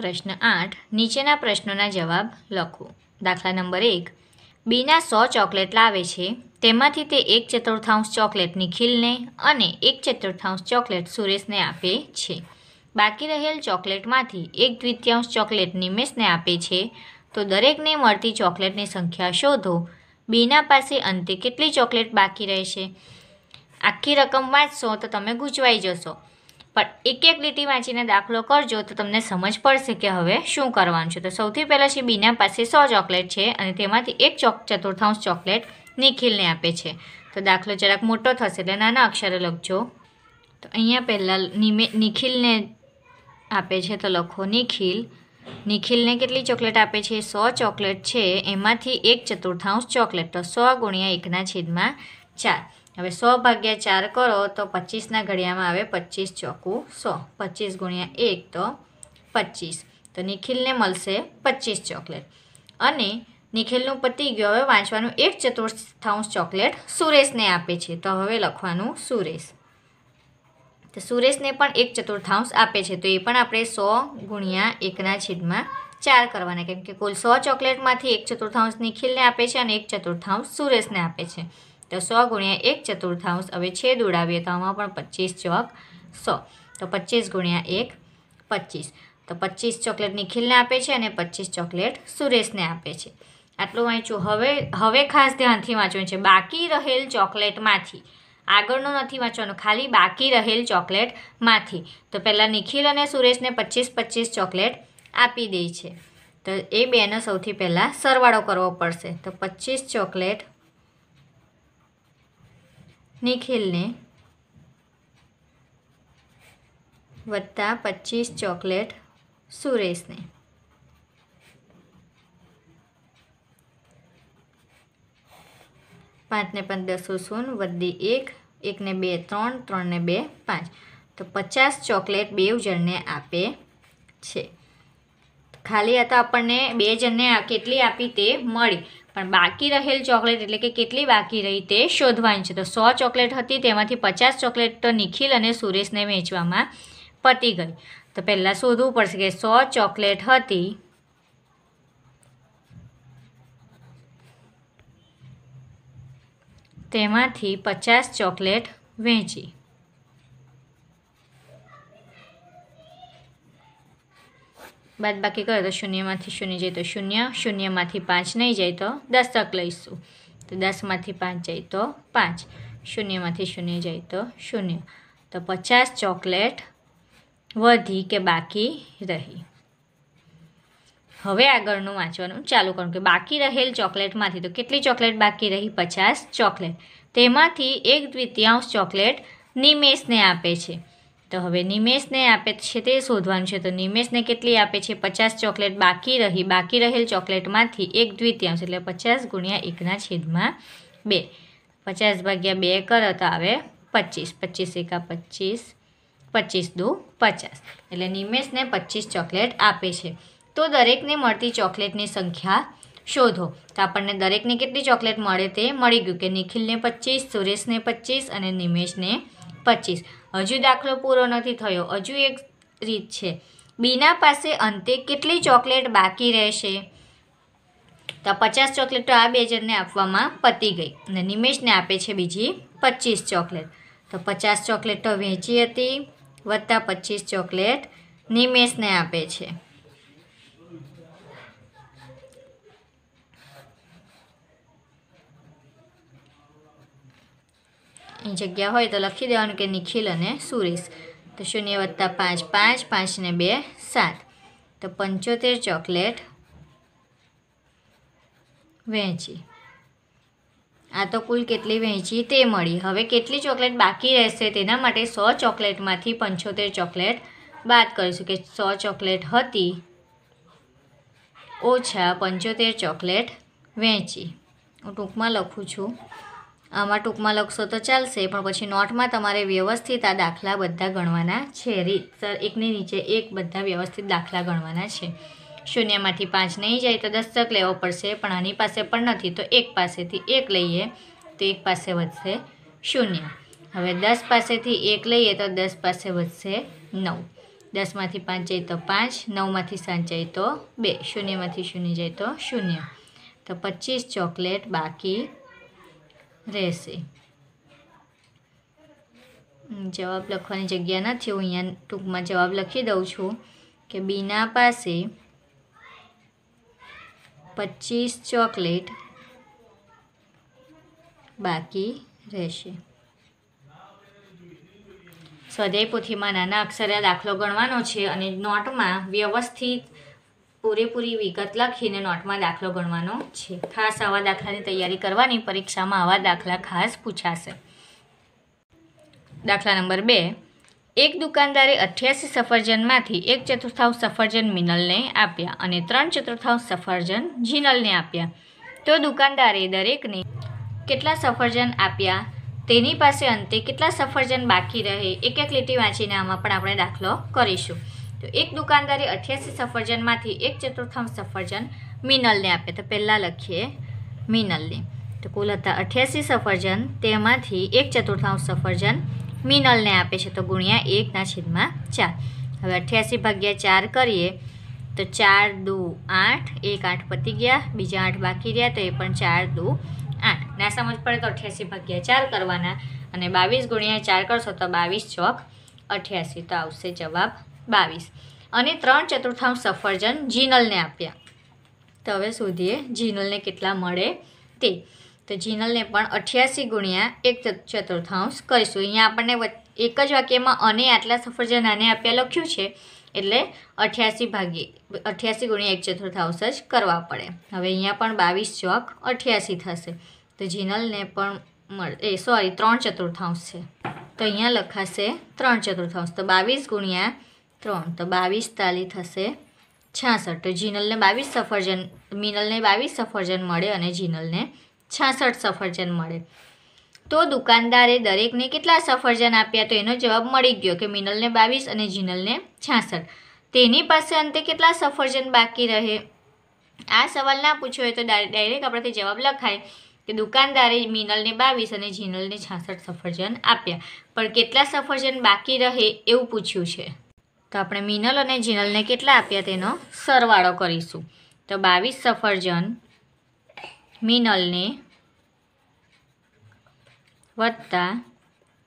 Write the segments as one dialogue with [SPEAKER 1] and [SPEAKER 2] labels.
[SPEAKER 1] પ્રશ્ન આઠ નીચેના પ્રશ્નોના જવાબ લખો દાખલા નંબર એક બીના સો ચોકલેટ લાવે છે તેમાંથી તે એક ચતુર્થાંશ ચોકલેટ નિખિલને અને એક ચતુર્થાંશ ચોકલેટ સુરેશને આપે છે બાકી રહેલ ચોકલેટમાંથી એક દ્વિતીયાંશ ચોકલેટ નિમેશને આપે છે તો દરેકને મળતી ચોકલેટની સંખ્યા શોધો બીના પાસે અંતે કેટલી ચોકલેટ બાકી રહેશે આખી રકમ વાંચશો તો તમે ગૂંચવાઈ જશો પણ એક એક લીટી વાંચીને દાખલો કરજો તો તમને સમજ પડશે કે હવે શું કરવાનું છે તો સૌથી પહેલાં છે બીના પાસે સો ચોકલેટ છે અને તેમાંથી એક ચોક ચતુર્થાંશ ચોકલેટ નિખિલને આપે છે તો દાખલો જરાક મોટો થશે એટલે નાના અક્ષરે લખજો તો અહીંયા પહેલાં નિમે નિખિલને આપે છે તો લખો નિખિલ નિખિલને કેટલી ચોકલેટ આપે છે સો ચોકલેટ છે એમાંથી એક ચતુર્થાંશ ચોકલેટ તો સો ગુણ્યા એકના છેદમાં ચાર હવે સો ભાગ્યા ચાર કરો તો પચીસના ઘડિયામાં આવે પચીસ ચોકું સો પચીસ ગુણ્યા એક તો પચીસ તો નિખિલને મળશે પચીસ ચોકલેટ અને નિખિલનું પતી ગયું હવે વાંચવાનું એક ચતુર્થાંશ ચોકલેટ સુરેશને આપે છે તો હવે લખવાનું સુરેશ તો સુરેશને પણ એક ચતુર્થાંશ આપે છે તો એ પણ આપણે સો ગુણ્યા એકના છેદમાં ચાર કરવાના કેમ કે કુલ સો ચોકલેટમાંથી એક ચતુર્થાંશ નિખિલને આપે છે અને એક ચતુર્થાંશ સુરેશને આપે છે તો સો ગુણ્યા એક ચતુર્થાંશ હવે છેદ ઉડાવીએ તો આમાં પણ પચીસ ચોક સો તો પચીસ ગુણ્યા એક પચીસ તો પચીસ ચોકલેટ નિખિલને આપે છે અને પચીસ ચોકલેટ સુરેશને આપે છે આટલું વાંચ્યું હવે હવે ખાસ ધ્યાનથી વાંચવું છે બાકી રહેલ ચોકલેટમાંથી આગળનું નથી વાંચવાનું ખાલી બાકી રહેલ ચોકલેટમાંથી તો પહેલાં નિખિલ અને સુરેશને પચીસ પચીસ ચોકલેટ આપી દે છે તો એ બેનો સૌથી પહેલાં સરવાળો કરવો પડશે તો પચીસ ચોકલેટ નિખિલને વત્તા પચીસ ચોકલેટ સુરેશને પાંચને પાંચ દસો સૂન વધી એક એકને બે ત્રણ ત્રણને બે પાંચ તો પચાસ ચોકલેટ બે જણને આપે છે ખાલી આ તો આપણને બે જણને કેટલી આપી તે મળી પણ બાકી રહેલ ચોકલેટ એટલે કે કેટલી બાકી રહી તે શોધવાની છે તો સો ચોકલેટ હતી તેમાંથી પચાસ ચોકલેટ તો નિખિલ અને સુરેશને વેચવામાં પતી ગઈ તો પહેલાં શોધવું પડશે કે સો ચોકલેટ હતી તેમાંથી પચાસ ચોકલેટ વેચી બાદ બાકી કરો તો શૂન્યમાંથી શૂન્ય જાય તો શૂન્ય શૂન્યમાંથી પાંચ નહીં જાય તો દશક લઈશું તો દસમાંથી પાંચ જાય તો પાંચ શૂન્યમાંથી શૂન્ય જાય તો શૂન્ય તો પચાસ ચોકલેટ વધી કે બાકી રહી હવે આગળનું વાંચવાનું ચાલુ કરું કે બાકી રહેલ ચોકલેટમાંથી તો કેટલી ચોકલેટ બાકી રહી પચાસ ચોકલેટ તેમાંથી એક દ્વિતીયાંશ ચોકલેટ નિમેષને આપે છે તો હવે નિમેશને આપે છે તે શોધવાનું છે તો નિમેશને કેટલી આપે છે પચાસ ચોકલેટ બાકી રહી બાકી રહેલ ચોકલેટમાંથી એક દ્વિતીયાંશ એટલે પચાસ ગુણ્યા એકના છેદમાં બે પચાસ ભાગ્યા બે કરો તો આવે પચીસ પચીસ એકા પચીસ પચીસ દો પચાસ એટલે નિમેશને પચીસ ચોકલેટ આપે છે તો દરેકને મળતી ચોકલેટની સંખ્યા શોધો તો આપણને દરેકને કેટલી ચોકલેટ મળે તે મળી ગયું કે નિખિલને પચીસ સુરેશને પચીસ અને નિમેશને પચીસ હજુ દાખલો પૂરો નથી થયો હજુ એક રીત છે બીના પાસે અંતે કેટલી ચોકલેટ બાકી રહેશે તો પચાસ ચોકલેટો આ બે જણને આપવામાં પતી ગઈ અને નિમેશને આપે છે બીજી પચીસ ચોકલેટ તો પચાસ ચોકલેટો વહેંચી હતી વત્તા પચીસ ચોકલેટ નિમેશને આપે છે જગ્યા હોય તો લખી દેવાનું કે નિખિલ અને સુરેશ તો શૂન્ય વત્તા પાંચ પાંચ પાંચ ને બે સાત તો પંચોતેર ચોકલેટ વહેંચી આ તો કુલ કેટલી વહેંચી તે મળી હવે કેટલી ચોકલેટ બાકી રહેશે તેના માટે સો ચોકલેટમાંથી પંચોતેર ચોકલેટ બાદ કરીશું કે સો ચોકલેટ હતી ઓછા પંચોતેર ચોકલેટ વહેંચી હું ટૂંકમાં લખું છું આમાં ટૂંકમાં લખશો તો ચાલશે પણ પછી નોટમાં તમારે વ્યવસ્થિત આ દાખલા બધા ગણવાના છે રીતસર એકની નીચે એક બધા વ્યવસ્થિત દાખલા ગણવાના છે શૂન્યમાંથી પાંચ નહીં જાય તો દસ્તક લેવો પડશે પણ આની પાસે પણ નથી તો એક પાસેથી એક લઈએ તો એક પાસે વધશે શૂન્ય હવે દસ પાસેથી એક લઈએ તો દસ પાસે વધશે નવ દસમાંથી પાંચ જાય તો પાંચ નવમાંથી સાત જાય તો બે શૂન્યમાંથી શૂન્ય જાય તો શૂન્ય તો પચીસ ચોકલેટ બાકી રહેશે જવાબ લખવાની જગ્યા નથી હું અહીંયા ટૂંકમાં જવાબ લખી દઉં છું કે બીના પાસે પચીસ ચોકલેટ બાકી રહેશે સ્વાધ્યાય પોથીમાં નાના અક્ષરે દાખલો ગણવાનો છે અને નોટમાં વ્યવસ્થિત પૂરેપૂરી વિગત લખીને નોટમાં દાખલો ગણવાનો છે ખાસ આવા દાખલાની તૈયારી કરવાની પરીક્ષામાં આવા દાખલા ખાસ પૂછાશે દાખલા નંબર બે એક દુકાનદારે અઠ્યાસી સફરજનમાંથી એક ચતુર્થાઉ સફરજન મિનલને આપ્યા અને ત્રણ ચતુર્થાઉ સફરજન જીનલને આપ્યા તો દુકાનદારે દરેકને કેટલા સફરજન આપ્યા તેની પાસે અંતે કેટલા સફરજન બાકી રહે એક એક લીટી વાંચીને આમાં પણ આપણે દાખલો કરીશું તો એક દુકાનદારે અઠ્યાસી સફરજનમાંથી એક ચતુર્થાંશ સફરજન મિનલને આપે તો પહેલાં લખીએ મિનલને તો કુલ હતા અઠ્યાસી સફરજન તેમાંથી એક ચતુર્થાંશ સફરજન મિનલને આપે છે તો ગુણ્યા એકના છેદમાં ચાર હવે અઠ્યાસી ભાગ્યા ચાર કરીએ તો ચાર દુ આઠ એક આઠ પતી ગયા બીજા આઠ બાકી રહ્યા તો એ પણ ચાર દુ આઠ ના સમજ પડે તો અઠ્યાસી ભાગ્યા ચાર કરવાના અને બાવીસ ગુણ્યા ચાર કરશો તો બાવીસ ચોક અઠ્યાસી તો આવશે જવાબ બાવીસ અને ત્રણ ચતુર્થાંશ સફરજન જીનલને આપ્યા તો હવે શોધીએ જીનલને કેટલા મળે તે તો જીનલને પણ અઠ્યાસી ગુણ્યા એક ચતુર્થાંશ કરીશું અહીંયા આપણને એક જ વાક્યમાં અને આટલા સફરજન આને આપ્યા લખ્યું છે એટલે અઠ્યાસી ભાગી અઠ્યાસી ગુણ્યા એક ચતુર્થાંશ જ કરવા પડે હવે અહીંયા પણ બાવીસ ચોક અઠ્યાસી થશે તો જીનલને પણ મળે એ સોરી ત્રણ ચતુર્થાંશ છે તો અહીંયા લખાશે ત્રણ ચતુર્થાંશ તો બાવીસ ગુણ્યા ત્રણ તો બાવીસ તાલી થશે છાસઠ તો જીનલને બાવીસ સફરજન મિનલને બાવીસ સફરજન મળે અને જીનલને છાસઠ સફરજન મળે તો દુકાનદારે દરેકને કેટલા સફરજન આપ્યા તો એનો જવાબ મળી ગયો કે મિનલને બાવીસ અને જીનલને છાસઠ તેની પાસે અંતે કેટલા સફરજન બાકી રહે આ સવાલ ના પૂછ્યો હોય તો ડાયરેક્ટ આપણેથી જવાબ લખાય કે દુકાનદારે મિનલને બાવીસ અને જીનલને છાસઠ સફરજન આપ્યા પણ કેટલા સફરજન બાકી રહે એવું પૂછ્યું છે તો આપણે મિનલ અને જિનલને કેટલા આપ્યા તેનો સરવાળો કરીશું તો બાવીસ સફરજન મિનલને વત્તા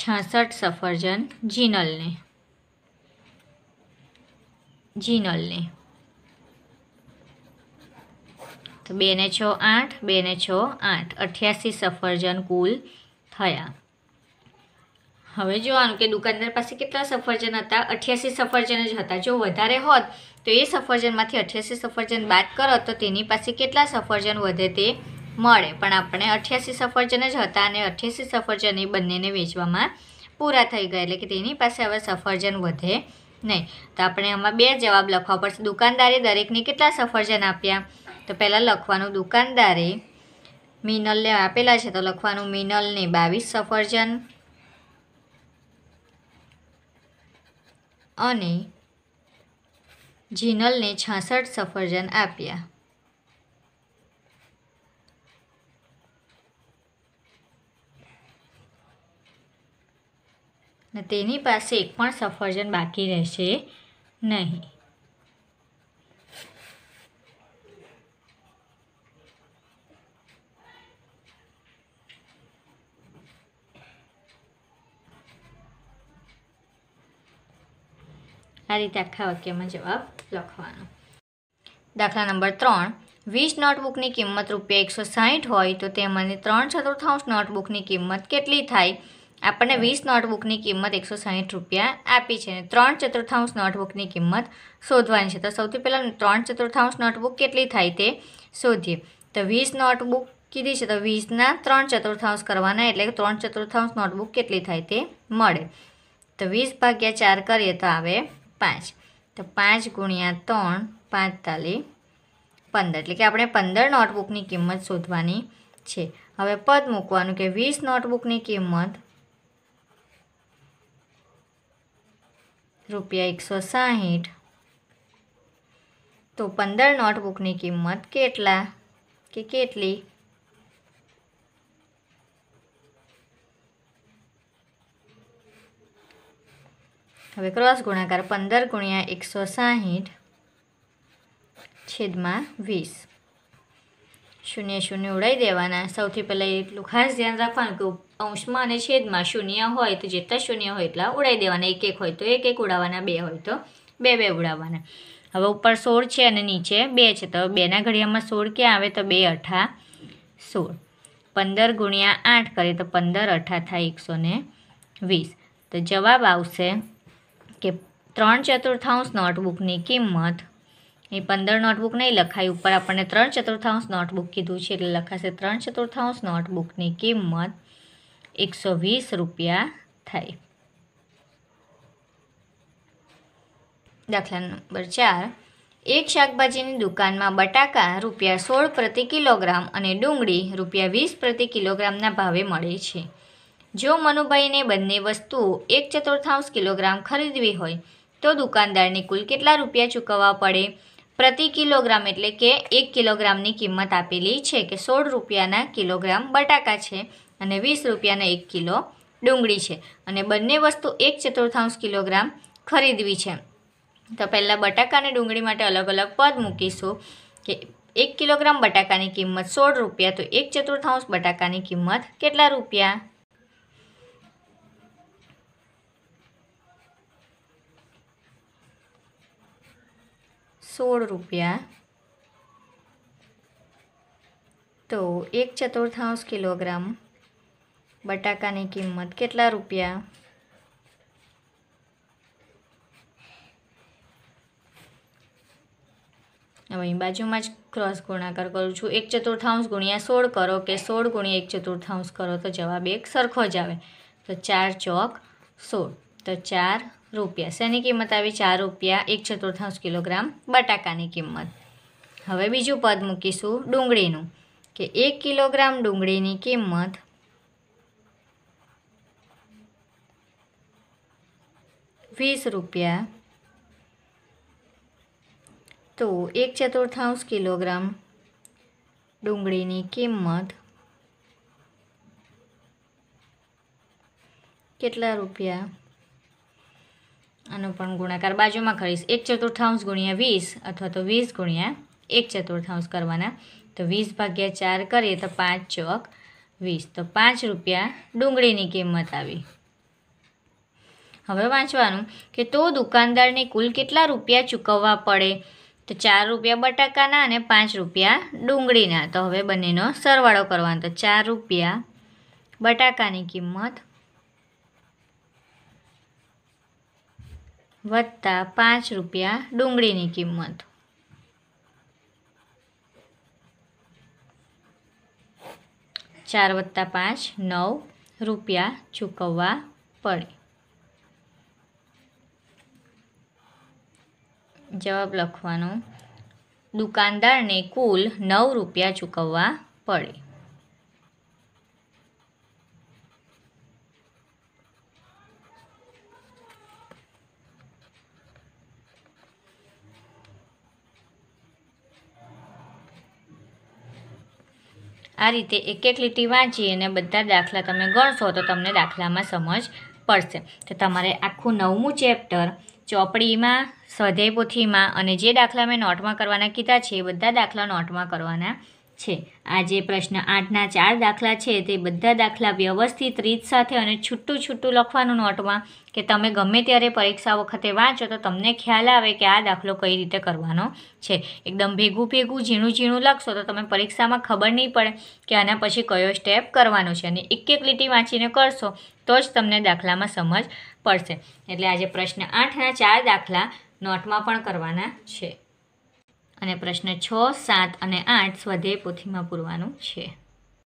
[SPEAKER 1] છાસઠ સફરજન જિનલને જિનલને તો બે ને છ આઠ બે ને છ આઠ અઠ્યાસી સફરજન કુલ થયા હવે જોવાનું કે દુકાનદાર પાસે કેટલા સફરજન હતા અઠ્યાસી સફરજન જ હતા જો વધારે હોત તો એ સફરજનમાંથી અઠ્યાસી સફરજન બાદ કરો તો તેની પાસે કેટલા સફરજન વધે તે મળે પણ આપણે અઠ્યાસી સફરજન જ હતા અને અઠ્યાસી સફરજન એ બંનેને વેચવામાં પૂરા થઈ ગયા એટલે કે તેની પાસે હવે સફરજન વધે નહીં તો આપણે આમાં બે જવાબ લખવા પડશે દુકાનદારે દરેકને કેટલા સફરજન આપ્યા તો પહેલાં લખવાનું દુકાનદારે મિનલને આપેલા છે તો લખવાનું મિનલને બાવીસ સફરજન અને જીનલને છાસઠ સફરજન આપ્યા ને તેની પાસે એક પણ સફરજન બાકી રહેશે નહીં આ રીતે આખા વાક્યમાં જવાબ લખવાનો દાખલા નંબર ત્રણ વીસ નોટબુકની કિંમત રૂપિયા એકસો સાહીઠ હોય તો તે મને ત્રણ ચતુર્થાંશ નોટબુકની કિંમત કેટલી થાય આપણને વીસ નોટબુકની કિંમત એકસો સાહીઠ રૂપિયા આપી છે અને ત્રણ ચતુર્થાંશ નોટબુકની કિંમત શોધવાની છે તો સૌથી પહેલાં ત્રણ ચતુર્થાંશ નોટબુક કેટલી થાય તે શોધીએ તો વીસ નોટબુક કીધી છે તો વીસના ત્રણ ચતુર્થાંશ કરવાના એટલે ત્રણ ચતુર્થાંશ નોટબુક કેટલી થાય તે મળે તો વીસ ભાગ્યા ચાર કરીએ તો આવે પાંચ તો પાંચ ગુણ્યા ત્રણ પાંતાલી પંદર એટલે કે આપણે પંદર નોટબુકની કિંમત શોધવાની છે હવે પદ મૂકવાનું કે વીસ નોટબુકની કિંમત રૂપિયા એકસો સાહીઠ તો પંદર નોટબુકની કિંમત કેટલા કે કેટલી હવે ક્રોસ ગુણાકાર પંદર ગુણ્યા એકસો સાહીઠ છેદમાં વીસ શૂન્ય શૂન્ય ઉડાઈ દેવાના સૌથી પહેલાં એટલું ખાસ ધ્યાન રાખવાનું કે અંશમાં અને છેદમાં શૂન્ય હોય તો જેટલા શૂન્ય હોય એટલા ઉડાઈ દેવાના એક એક હોય તો એક એક ઉડાવવાના બે હોય તો બે બે ઉડાવવાના હવે ઉપર સોળ છે અને નીચે બે છે તો બેના ઘડિયામાં સોળ ક્યાં આવે તો બે અઠા સોળ પંદર ગુણ્યા આઠ કરીએ તો પંદર અઠા થાય એકસો વીસ તો જવાબ આવશે કે ત્રણ ચતુર્થાંશ નોટબુકની કિંમત એ પંદર નોટબુક નહીં લખાય ઉપર આપણને ત્રણ ચતુર્થાંશ નોટબુક કીધું છે એટલે લખાશે ત્રણ ચતુર્થાંશ નોટબુકની કિંમત એકસો વીસ રૂપિયા થાય દાખલા નંબર ચાર એક શાકભાજીની દુકાનમાં બટાકા રૂપિયા સોળ પ્રતિ કિલોગ્રામ અને ડુંગળી રૂપિયા વીસ પ્રતિ કિલોગ્રામના ભાવે મળે છે જો મનુભાઈને બંને વસ્તુઓ એક ચતુર્થાંશ કિલોગ્રામ ખરીદવી હોય તો દુકાનદારને કુલ કેટલા રૂપિયા ચૂકવવા પડે પ્રતિ કિલોગ્રામ એટલે કે એક કિલોગ્રામની કિંમત આપેલી છે કે સોળ રૂપિયાના કિલોગ્રામ બટાકા છે અને વીસ રૂપિયાના એક કિલો ડુંગળી છે અને બંને વસ્તુ એક ચતુર્થાંશ કિલોગ્રામ ખરીદવી છે તો પહેલાં બટાકા અને ડુંગળી માટે અલગ અલગ પદ મૂકીશું કે એક કિલોગ્રામ બટાકાની કિંમત સોળ રૂપિયા તો એક ચતુર્થાંશ બટાકાની કિંમત કેટલા રૂપિયા સોળ રૂપિયા તો એક ચતુર્થાંશ કિલોગ્રામ બટાકાની કિંમત કેટલા રૂપિયા હવે બાજુમાં જ ક્રોસ ગુણાકાર કરું છું એક ચતુર્થાંશ ગુણ્યા સોળ કરો કે સોળ ગુણ્યા એક ચતુર્થાંશ કરો તો જવાબ એક સરખો જ આવે તો ચાર ચોક સોળ તો ચાર રૂપિયા શેની કિંમત આવી ચાર રૂપિયા એક ચતુર્થાંશ કિલોગ્રામ બટાકાની કિંમત હવે બીજું પદ મૂકીશું ડુંગળીનું કે એક કિલોગ્રામ ડુંગળીની કિંમત વીસ રૂપિયા તો એક ચતુર્થાંશ કિલોગ્રામ ડુંગળીની કિંમત કેટલા રૂપિયા આનો પણ ગુણાકાર બાજુમાં કરીશ એક ચતુર્થાંશ ગુણ્યા વીસ અથવા તો વીસ ગુણ્યા એક ચતુર્થાંશ કરવાના તો વીસ ભાગ્યા ચાર કરીએ તો પાંચ ચોક વીસ તો પાંચ રૂપિયા ડુંગળીની કિંમત આવી હવે વાંચવાનું કે તો દુકાનદારને કુલ કેટલા રૂપિયા ચૂકવવા પડે તો ચાર રૂપિયા બટાકાના અને પાંચ રૂપિયા ડુંગળીના તો હવે બંનેનો સરવાળો કરવાનો તો ચાર રૂપિયા બટાકાની કિંમત વત્તા પાંચ રૂપિયા ડુંગળીની કિંમત ચાર વત્તા પાંચ નવ રૂપિયા ચૂકવવા પડે જવાબ લખવાનો દુકાનદારને કુલ નવ રૂપિયા ચૂકવવા પડે આ રીતે એક એક લીટી વાંચી અને બધા દાખલા તમે ગણશો તો તમને દાખલામાં સમજ પડશે તો તમારે આખું નવમું ચેપ્ટર ચોપડીમાં સ્વાધ્યાય પોથીમાં અને જે દાખલા મેં નોટમાં કરવાના કીધા છે એ બધા દાખલા નોટમાં કરવાના છે આ જે પ્રશ્ન આઠના ચાર દાખલા છે તે બધા દાખલા વ્યવસ્થિત રીત સાથે અને છૂટું છૂટું લખવાનું નોટમાં કે તમે ગમે ત્યારે પરીક્ષા વખતે વાંચો તો તમને ખ્યાલ આવે કે આ દાખલો કઈ રીતે કરવાનો છે એકદમ ભેગું ભેગું ઝીણું ઝીણું લખશો તો તમે પરીક્ષામાં ખબર નહીં પડે કે આના પછી કયો સ્ટેપ કરવાનો છે અને એક એક લીટી વાંચીને કરશો તો જ તમને દાખલામાં સમજ પડશે એટલે આજે પ્રશ્ન આઠના ચાર દાખલા નોટમાં પણ કરવાના છે અને પ્રશ્ન છ સાત અને આઠ સ્વાધ્યાય પોથીમાં પૂરવાનું છે